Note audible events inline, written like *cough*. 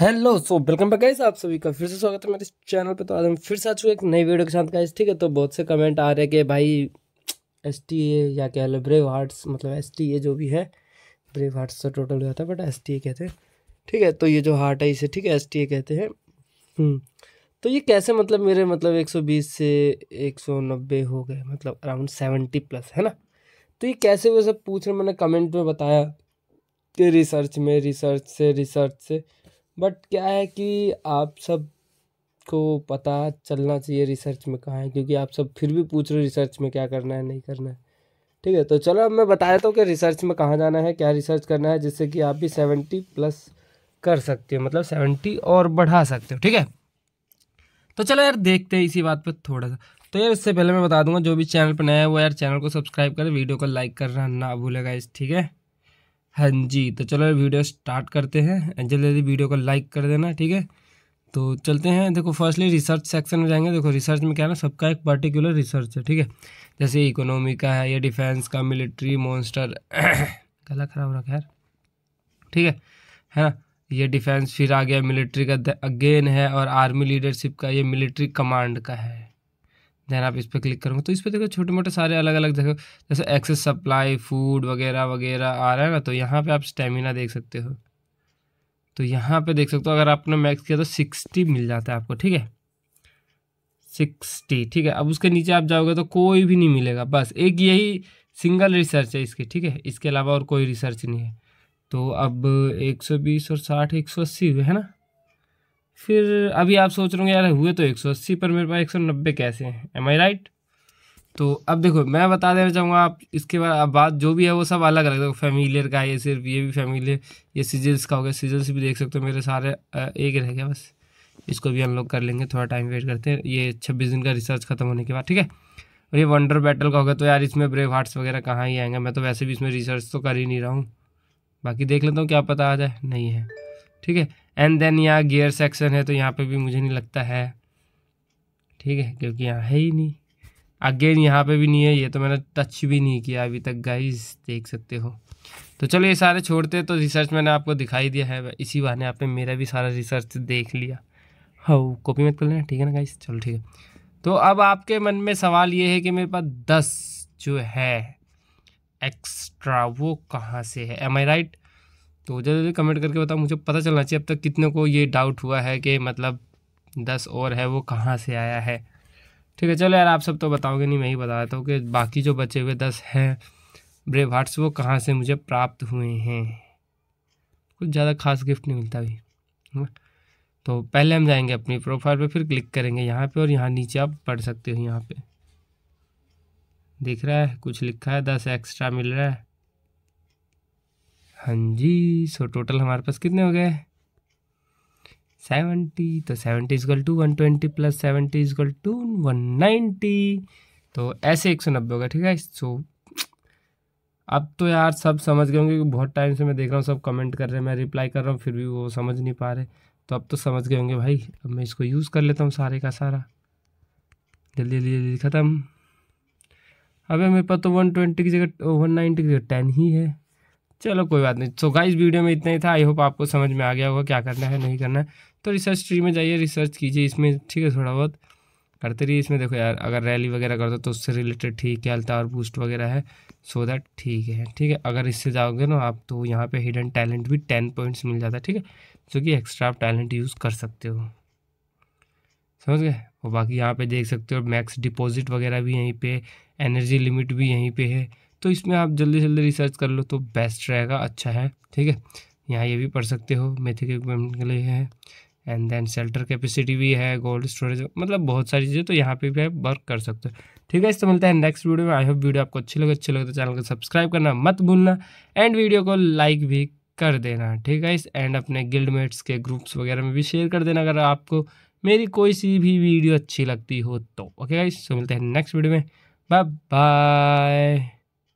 hello so welcome back guys आप सभी का फिर से स्वागत है मेरे चैनल पे तो आज हम फिर से आ चुके एक नई वीडियो के साथ गाइस ठीक है तो बहुत से कमेंट आ रहे हैं कि भाई एस टी ए या कह लो ब्रेव हार्ट्स मतलब एस टी ए जो भी है ब्रेव हार्ट्स तो टोटल हो जाता है बट एस टी ए कहते हैं ठीक है तो ये जो हार्ट है इसे ठीक है एस टी ए कहते हैं हम्म, तो ये कैसे मतलब मेरे मतलब एक सौ बीस से एक सौ नब्बे हो गए मतलब अराउंड सेवेंटी प्लस है ना तो ये कैसे वो सब पूछ रहे मैंने कमेंट में बताया कि रिसर्च में रिसर्च से रिसर्च से बट क्या है कि आप सब को पता चलना चाहिए रिसर्च में कहाँ है क्योंकि आप सब फिर भी पूछ रहे हो रिसर्च में क्या करना है नहीं करना है ठीक है तो चलो अब मैं बता देता हूँ कि रिसर्च में कहाँ जाना है क्या रिसर्च करना है जिससे कि आप भी सेवेंटी प्लस कर सकते हो मतलब सेवेंटी और बढ़ा सकते हो ठीक है तो चलो यार देखते हैं इसी बात पर थोड़ा सा तो यार इससे पहले मैं बता दूंगा जो भी चैनल पर नया है वो यार चैनल को सब्सक्राइब करें वीडियो को लाइक करना ना भूलेगा इस ठीक है हाँ जी तो चलो वीडियो स्टार्ट करते हैं जल्दी जल्दी वीडियो को लाइक कर देना ठीक है तो चलते हैं देखो फर्स्टली रिसर्च सेक्शन में जाएंगे देखो रिसर्च में क्या है ना सबका एक पर्टिकुलर रिसर्च है ठीक है जैसे इकोनॉमी का है या डिफेंस का मिलिट्री मॉन्स्टर *coughs* गला खराब रहा खैर ठीक है है हाँ, ना ये डिफेंस फिर आ गया मिलिट्री का अगेन है और आर्मी लीडरशिप का ये मिलिट्री कमांड का है देन आप इस पर क्लिक करूँगा तो इस पर देखो छोटे मोटे सारे अलग अलग देखो जैसे एक्सेस सप्लाई फूड वगैरह वगैरह आ रहा है ना तो यहाँ पे आप स्टेमिना देख सकते हो तो यहाँ पे देख सकते हो अगर आपने मैक्स किया तो सिक्सटी मिल जाता है आपको ठीक है सिक्सटी ठीक है अब उसके नीचे आप जाओगे तो कोई भी नहीं मिलेगा बस एक यही सिंगल रिसर्च है इसकी ठीक है इसके अलावा और कोई रिसर्च नहीं है तो अब बीस और अस्सी हुए है ना फिर अभी आप सोच रहे होंगे यार हुए तो एक सौ अस्सी पर मेरे पास एक सौ नब्बे कैसे हैं एम आई राइट तो अब देखो मैं बता देना चाहूँगा आप इसके बाद अब बात जो भी है वो सब अलग अलग देखो फैमिलियर का ये सिर्फ ये भी फैमिलियर ये सीजल्स का हो गया सीजल्स भी देख सकते हो मेरे सारे एक रह गया बस इसको भी अनलॉक कर लेंगे थोड़ा टाइम वेट करते हैं ये छब्बीस दिन का रिसर्च खत्म होने के बाद ठीक है और ये वंडर बैटल का होगा तो यार इसमें ब्रेव हार्ट्स वगैरह कहाँ ही आएंगे मैं तो वैसे भी इसमें रिसर्च तो कर ही नहीं रहा हूँ बाकी देख लेता हूँ क्या पता आ जाए नहीं है ठीक है एंड देन यहाँ गियर सेक्शन है तो यहाँ पे भी मुझे नहीं लगता है ठीक है क्योंकि यहाँ है ही नहीं अगेन यहाँ पे भी नहीं है ये तो मैंने टच भी नहीं किया अभी तक गाइज देख सकते हो तो चलो ये सारे छोड़ते तो रिसर्च मैंने आपको दिखाई दिया है इसी बहाने आपने मेरा भी सारा रिसर्च देख लिया हाउ कॉपी मत कर लेना ठीक है ना गाइज चलो ठीक है तो अब आपके मन में सवाल ये है कि मेरे पास दस जो है एक्स्ट्रा वो कहाँ से है एम आई राइट तो जल्दी जल्दी कमेंट करके बताओ मुझे पता चलना चाहिए अब तक कितने को ये डाउट हुआ है कि मतलब दस और है वो कहाँ से आया है ठीक है चलो यार आप सब तो बताओगे नहीं मैं ही बता देता हूँ कि बाकी जो बचे हुए दस हैं ब्रेव हार्ट्स वो कहाँ से मुझे प्राप्त हुए हैं कुछ ज़्यादा खास गिफ्ट नहीं मिलता अभी तो पहले हम जाएंगे अपनी प्रोफाइल पे फिर क्लिक करेंगे यहाँ पे और यहाँ नीचे आप पढ़ सकते हो यहाँ पे दिख रहा है कुछ लिखा है दस एक्स्ट्रा मिल रहा है हाँ जी सो टोटल हमारे पास कितने हो गए सेवेंटी तो seventy is equal to one twenty plus seventy is equal to one ninety तो ऐसे एक सौ नब्बे होगा ठीक है सो अब तो यार सब समझ गए होंगे बहुत टाइम से मैं देख रहा हूँ सब कमेंट कर रहे हैं मैं रिप्लाई कर रहा हूँ फिर भी वो समझ नहीं पा रहे तो अब तो समझ गए होंगे भाई अब मैं इसको यूज़ कर लेता हूँ सारे का सारा जल्दी जल्दी जल्दी ख़त्म अबे मेरे पास तो वन ट्वेंटी की जगह वन नाइन्टी की जगह टेन ही है चलो कोई बात नहीं तो गाइस वीडियो में इतना ही था आई होप आपको समझ में आ गया होगा क्या करना है नहीं करना है तो रिसर्च ट्री में जाइए रिसर्च कीजिए इसमें ठीक है थोड़ा बहुत करते रहिए इसमें देखो यार अगर रैली वगैरह करते दो तो, तो उससे रिलेटेड ठीक है अल्ता और बूस्ट वगैरह है सो दैट ठीक है ठीक है अगर इससे जाओगे ना आप तो यहाँ पे हिडन टैलेंट भी टेन पॉइंट्स मिल जाता है ठीक है जो कि एक्स्ट्रा आप टैलेंट यूज़ कर सकते हो समझ गए और बाकी यहाँ पर देख सकते हो मैक्स डिपॉजिट वगैरह भी यहीं पर एनर्जी लिमिट भी यहीं पर है तो इसमें आप जल्दी जल्दी रिसर्च कर लो तो बेस्ट रहेगा अच्छा है ठीक है यहाँ ये भी पढ़ सकते हो मेथिक इक्विपमेंट के लिए है एंड देन शेल्टर कैपेसिटी भी है गोल्ड स्टोरेज मतलब बहुत सारी चीज़ें तो यहाँ पे भी आप वर्क कर सकते हो ठीक है इससे मिलता है नेक्स्ट वीडियो में आई होप वीडियो आपको अच्छी लगे अच्छी लगे तो चैनल को सब्सक्राइब करना मत भूलना एंड वीडियो को लाइक भी कर देना ठीक है इस एंड अपने गिल्डमेट्स के ग्रुप्स वगैरह में भी शेयर कर देना अगर आपको मेरी कोई सी भी वीडियो अच्छी लगती हो तो ओके गाइस तो मिलते हैं नेक्स्ट वीडियो में बाय बाय